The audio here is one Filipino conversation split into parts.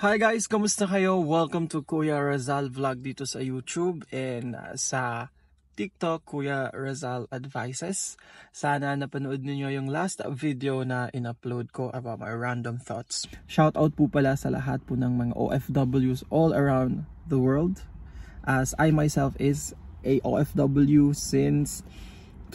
Hi guys! kumusta kayo? Welcome to Kuya Razal Vlog dito sa YouTube and uh, sa TikTok, Kuya Razal Advices. Sana napanood niyo yung last video na inupload ko about my random thoughts. Shout out po pala sa lahat po ng mga OFWs all around the world. As I myself is a OFW since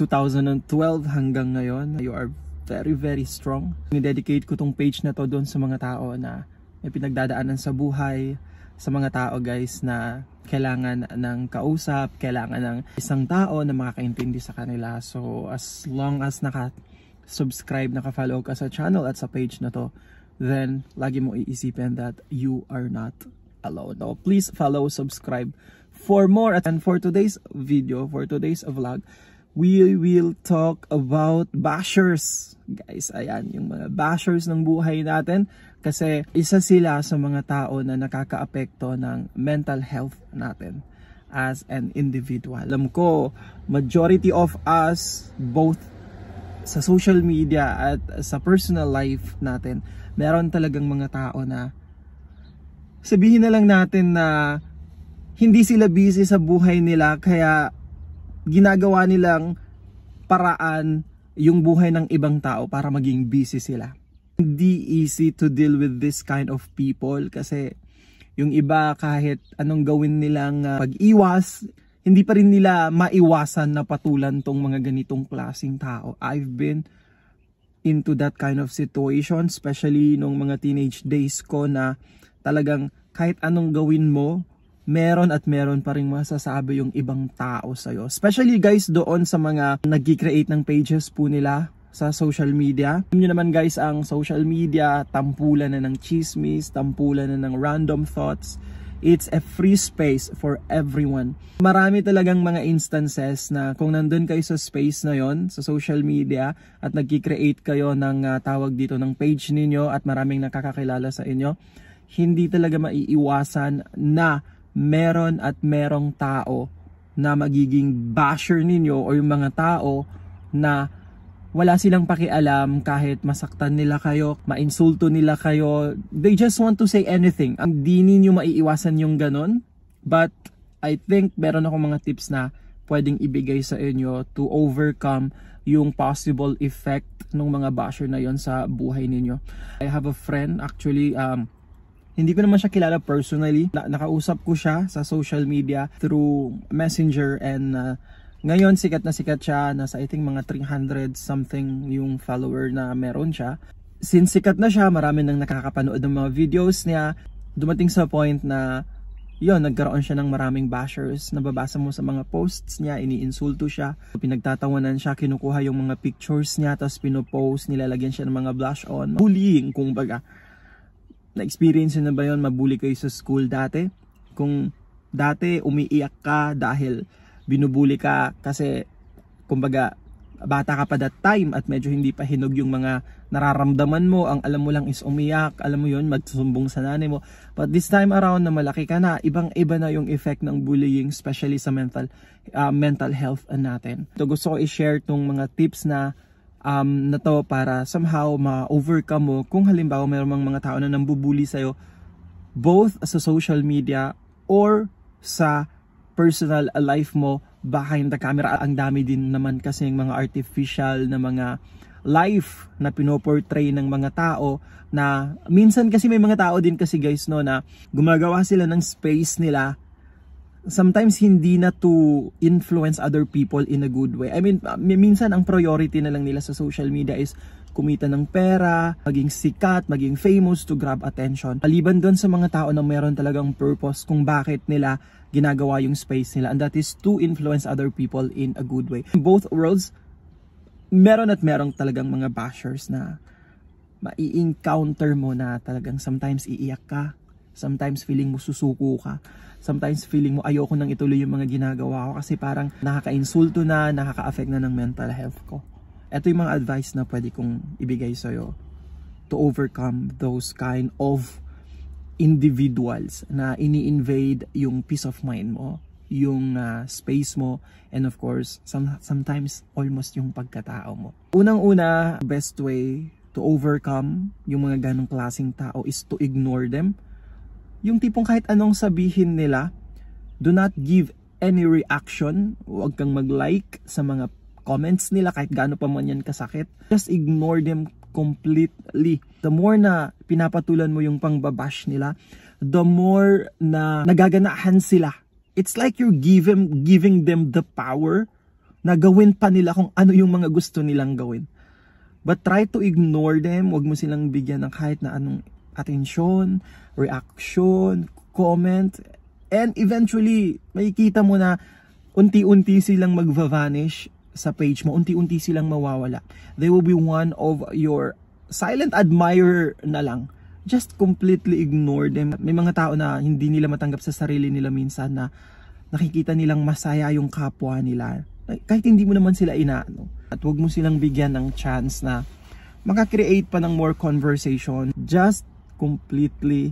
2012 hanggang ngayon. You are very very strong. Ni-dedicate ko tong page na to doon sa mga tao na may pinagdadaanan sa buhay, sa mga tao guys na kailangan ng kausap, kailangan ng isang tao na makakaintindi sa kanila. So as long as naka-subscribe, naka-follow ka sa channel at sa page na to, then lagi mo iisipin that you are not alone. No? Please follow, subscribe for more. And for today's video, for today's vlog, we will talk about bashers. Guys, ayan, yung mga bashers ng buhay natin kasi isa sila sa mga tao na nakakaapekto ng mental health natin as an individual. Alam ko, majority of us, both sa social media at sa personal life natin, meron talagang mga tao na sabihin na lang natin na hindi sila busy sa buhay nila kaya ginagawa nilang paraan yung buhay ng ibang tao para maging busy sila. Hindi easy to deal with this kind of people kasi yung iba kahit anong gawin nilang uh, pag-iwas, hindi pa rin nila maiwasan na patulan tong mga ganitong klasing tao. I've been into that kind of situation, especially nung mga teenage days ko na talagang kahit anong gawin mo, meron at meron pa rin masasabi yung ibang tao sa'yo. Especially guys doon sa mga nag-create ng pages po nila sa social media. Alam nyo naman guys, ang social media, tampulan na ng chismis, tampulan na ng random thoughts. It's a free space for everyone. Marami talagang mga instances na kung nandun kayo sa space na yon sa social media, at nagki create kayo ng uh, tawag dito ng page ninyo at maraming nakakakilala sa inyo, hindi talaga maiiwasan na meron at merong tao na magiging basher ninyo o yung mga tao na wala silang pakialam kahit masaktan nila kayo, mainsulto nila kayo. They just want to say anything. Ang Hindi ninyo maiiwasan yung ganun. But I think meron ako mga tips na pwedeng ibigay sa inyo to overcome yung possible effect ng mga basher na yon sa buhay ninyo. I have a friend actually um, hindi ko naman siya kilala personally. Na nakausap ko siya sa social media through Messenger and uh, ngayon sikat na sikat siya. Nasa I think mga 300 something yung follower na meron siya. Since sikat na siya, marami nang nakakapanood ng mga videos niya. Dumating sa point na yon nagkaroon siya ng maraming bashers nababasa mo sa mga posts niya iniinsulto siya pinagtatawanan siya kinukuha yung mga pictures niya tapos pinopost nilalagyan siya ng mga blush on bullying kumbaga na-experience na ba yon mabuli kayo sa school dati? Kung dati umiiyak ka dahil binubuli ka kasi kumbaga bata ka pa that time at medyo hindi pa hinog yung mga nararamdaman mo, ang alam mo lang is umiyak, alam mo yon magsusumbong sa nanay mo. But this time around na malaki ka na, ibang-iba na yung effect ng bullying, especially sa mental, uh, mental health natin. So gusto ko i-share tong mga tips na um, na to para somehow ma-overcome mo kung halimbawa mayroong mga, mga tao na nambubuli sa'yo both sa social media or sa personal life mo behind the camera. Ang dami din naman kasi mga artificial na mga life na pinoportray ng mga tao na minsan kasi may mga tao din kasi guys no na gumagawa sila ng space nila sometimes hindi na to influence other people in a good way. I mean, uh, minsan ang priority na lang nila sa social media is kumita ng pera, maging sikat, maging famous to grab attention. Maliban doon sa mga tao na meron talagang purpose kung bakit nila ginagawa yung space nila and that is to influence other people in a good way. In both worlds, meron at merong talagang mga bashers na mai-encounter mo na talagang sometimes iiyak ka, Sometimes feeling mo susuko ka. Sometimes feeling mo ayoko nang ituloy yung mga ginagawa ko kasi parang nakaka-insulto na, nakaka-affect na ng mental health ko. Ito yung mga advice na pwede kong ibigay sa'yo to overcome those kind of individuals na ini-invade yung peace of mind mo, yung uh, space mo, and of course, some, sometimes almost yung pagkatao mo. Unang-una, best way to overcome yung mga ganong klaseng tao is to ignore them yung tipong kahit anong sabihin nila, do not give any reaction. Huwag kang mag-like sa mga comments nila kahit gaano pa man yan kasakit. Just ignore them completely. The more na pinapatulan mo yung pangbabash nila, the more na nagaganahan sila. It's like you're give them, giving them the power na gawin pa nila kung ano yung mga gusto nilang gawin. But try to ignore them, Huwag mo silang bigyan ng kahit na anong attention, reaction, comment, and eventually, makikita mo na unti-unti silang mag vanish sa page mo, unti-unti silang mawawala. They will be one of your silent admirer na lang. Just completely ignore them. May mga tao na hindi nila matanggap sa sarili nila minsan na nakikita nilang masaya yung kapwa nila. Kahit hindi mo naman sila inaano. At huwag mo silang bigyan ng chance na makakreate pa ng more conversation. Just completely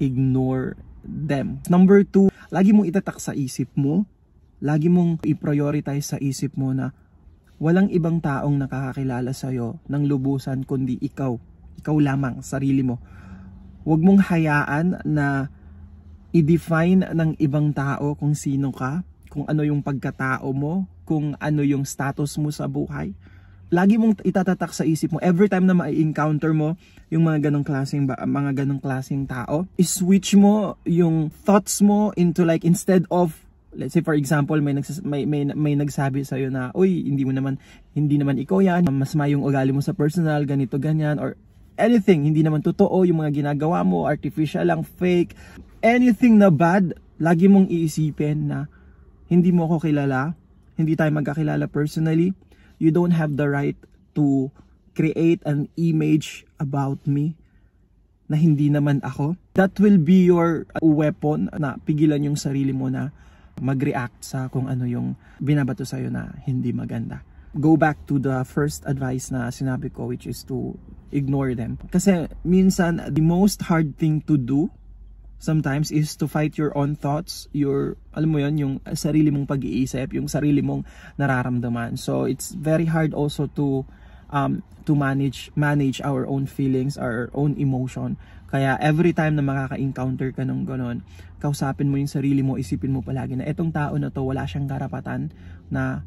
ignore them. Number two, lagi mong itatak sa isip mo, lagi mong i-prioritize sa isip mo na walang ibang taong nakakakilala sa'yo ng lubusan kundi ikaw. Ikaw lamang, sarili mo. Huwag mong hayaan na i-define ng ibang tao kung sino ka, kung ano yung pagkatao mo, kung ano yung status mo sa buhay lagi mong itatatak sa isip mo every time na ma encounter mo yung mga ganong klaseng ba, mga ganong klaseng tao i-switch mo yung thoughts mo into like instead of let's say for example may nagsas- may, may may nagsabi sa iyo na uy hindi mo naman hindi naman ikaw yan mas mayong ugali mo sa personal ganito ganyan or anything hindi naman totoo yung mga ginagawa mo artificial lang fake anything na bad lagi mong iisipin na hindi mo ako kilala hindi tayo magkakilala personally you don't have the right to create an image about me na hindi naman ako. That will be your weapon na pigilan yung sarili mo na mag-react sa kung ano yung binabato sa'yo na hindi maganda. Go back to the first advice na sinabi ko which is to ignore them. Kasi minsan the most hard thing to do sometimes is to fight your own thoughts, your, alam mo yon yung sarili mong pag-iisip, yung sarili mong nararamdaman. So, it's very hard also to um, to manage manage our own feelings, our own emotion. Kaya every time na makaka-encounter ka ng ganun, kausapin mo yung sarili mo, isipin mo palagi na etong tao na to, wala siyang karapatan na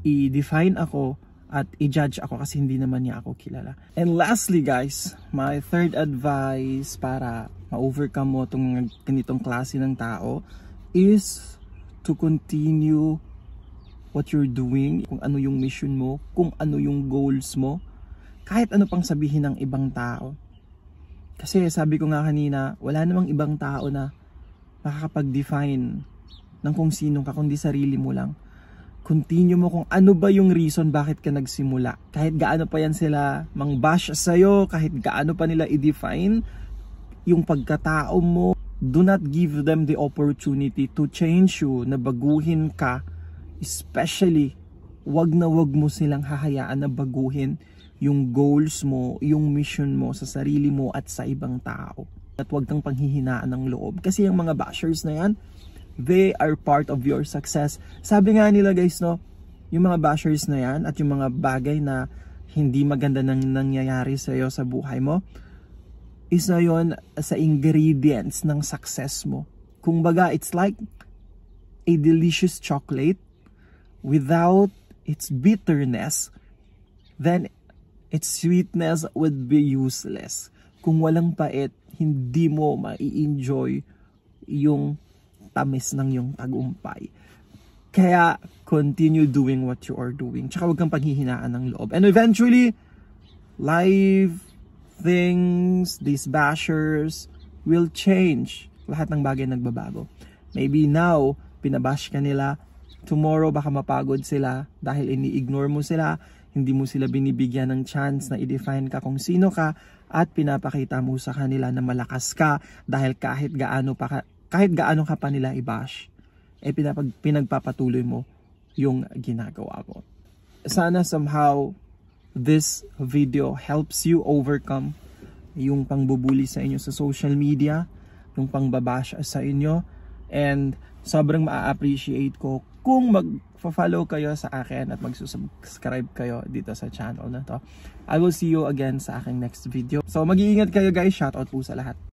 i-define ako at i-judge ako kasi hindi naman niya ako kilala. And lastly guys, my third advice para ma-overcome mo itong ganitong klase ng tao is to continue what you're doing, kung ano yung mission mo, kung ano yung goals mo, kahit ano pang sabihin ng ibang tao. Kasi sabi ko nga kanina, wala namang ibang tao na makakapag-define ng kung sino ka, kundi sarili mo lang continue mo kung ano ba yung reason bakit ka nagsimula. Kahit gaano pa yan sila mangbash sa'yo, kahit gaano pa nila i-define yung pagkatao mo, do not give them the opportunity to change you, na baguhin ka, especially wag na wag mo silang hahayaan na baguhin yung goals mo, yung mission mo sa sarili mo at sa ibang tao. At wag kang panghihinaan ng loob. Kasi yung mga bashers na yan, They are part of your success. Sabi nga nila guys, no, yung mga bashers na yan at yung mga bagay na hindi maganda nang nangyayari sa iyo sa buhay mo, isa yon sa ingredients ng success mo. Kung baga, it's like a delicious chocolate without its bitterness, then its sweetness would be useless. Kung walang pait, hindi mo mai-enjoy yung tamis ng iyong tagumpay. Kaya, continue doing what you are doing. Tsaka huwag kang paghihinaan ng loob. And eventually, life, things, these bashers will change. Lahat ng bagay nagbabago. Maybe now, pinabash ka nila. Tomorrow, baka mapagod sila dahil ini-ignore mo sila. Hindi mo sila binibigyan ng chance na i-define ka kung sino ka at pinapakita mo sa kanila na malakas ka dahil kahit gaano pa ka kahit gaano ka pa nila i-bash, eh pinapag, pinagpapatuloy mo yung ginagawa mo. Sana somehow this video helps you overcome yung pangbubuli sa inyo sa social media, yung pangbabash sa inyo, and sobrang ma-appreciate ko kung mag-follow kayo sa akin at mag-subscribe kayo dito sa channel na to. I will see you again sa aking next video. So mag-iingat kayo guys, shoutout po sa lahat.